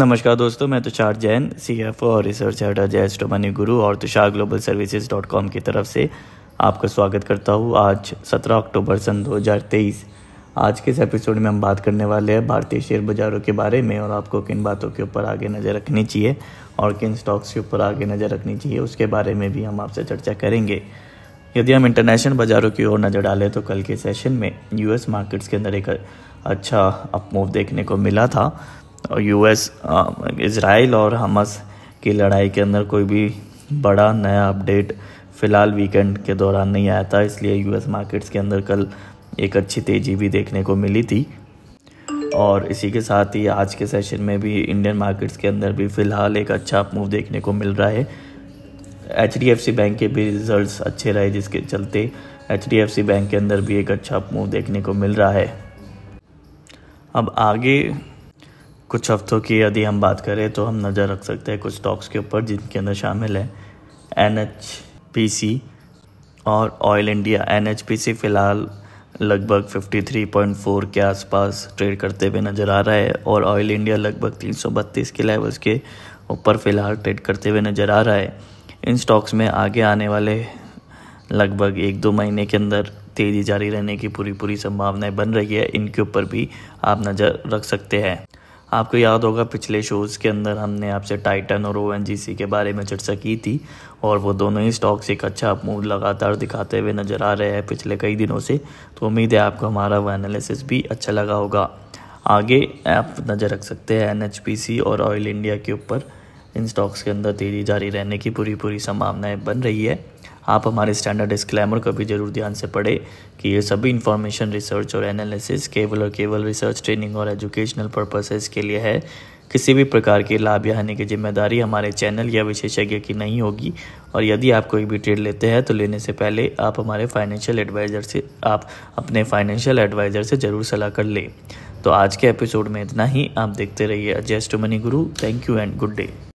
नमस्कार दोस्तों मैं तुषार जैन सी ओ और रिसर्च हेड जय स्टोमनी गुरु और Tushar Global Services dot com की तरफ से आपका स्वागत करता हूँ आज 17 अक्टूबर सन 2023 आज के इस एपिसोड में हम बात करने वाले हैं भारतीय शेयर बाज़ारों के बारे में और आपको किन बातों के ऊपर आगे नज़र रखनी चाहिए और किन स्टॉक्स के ऊपर आगे नज़र रखनी चाहिए उसके बारे में भी हम आपसे चर्चा करेंगे यदि हम इंटरनेशनल बाज़ारों की ओर नज़र डालें तो कल के सेशन में यूएस मार्केट्स के अंदर एक अच्छा अपमूव देखने को मिला था यूएस इसराइल और हमस की लड़ाई के अंदर कोई भी बड़ा नया अपडेट फ़िलहाल वीकेंड के दौरान नहीं आया था इसलिए यूएस मार्केट्स के अंदर कल एक अच्छी तेज़ी भी देखने को मिली थी और इसी के साथ ही आज के सेशन में भी इंडियन मार्केट्स के अंदर भी फ़िलहाल एक अच्छा मूव देखने को मिल रहा है एच बैंक के भी रिजल्ट अच्छे रहे जिसके चलते एच बैंक के अंदर भी एक अच्छा मूव देखने को मिल रहा है अब आगे कुछ हफ्तों की यदि हम बात करें तो हम नज़र रख सकते हैं कुछ स्टॉक्स के ऊपर जिनके अंदर शामिल है एन एच पी सी और Oil India N H P C फ़िलहाल लगभग 53.4 के आसपास ट्रेड करते हुए नज़र आ रहा है और ऑयल इंडिया लगभग 332 के लेवल्स के ऊपर फ़िलहाल ट्रेड करते हुए नज़र आ रहा है इन स्टॉक्स में आगे आने वाले लगभग एक दो महीने के अंदर तेज़ी जारी रहने की पूरी पूरी संभावनाएं बन रही है इनके ऊपर भी आप नज़र रख सकते हैं आपको याद होगा पिछले शोज़ के अंदर हमने आपसे टाइटन और ओ के बारे में चर्चा की थी और वो दोनों ही स्टॉक्स एक अच्छा मूड लगातार दिखाते हुए नज़र आ रहे हैं पिछले कई दिनों से तो उम्मीद है आपको हमारा वो एनालिसिस भी अच्छा लगा होगा आगे आप नज़र रख सकते हैं एन और ऑयल इंडिया के ऊपर इन स्टॉक्स के अंदर तेज़ी जारी रहने की पूरी पूरी संभावनाएँ बन रही है आप हमारे स्टैंडर्ड डिस्क्लेमर को भी जरूर ध्यान से पढ़ें कि ये सभी इन्फॉर्मेशन रिसर्च और एनालिसिस केवल और केवल रिसर्च ट्रेनिंग और एजुकेशनल पर्पसेस के लिए है किसी भी प्रकार के लाभ या हानि की जिम्मेदारी हमारे चैनल या विशेषज्ञ की नहीं होगी और यदि आप कोई भी ट्रेड लेते हैं तो लेने से पहले आप हमारे फाइनेंशियल एडवाइज़र से आप अपने फाइनेंशियल एडवाइज़र से ज़रूर सलाह कर लें तो आज के एपिसोड में इतना ही आप देखते रहिए अजय टू मनी गुरु thank you and good day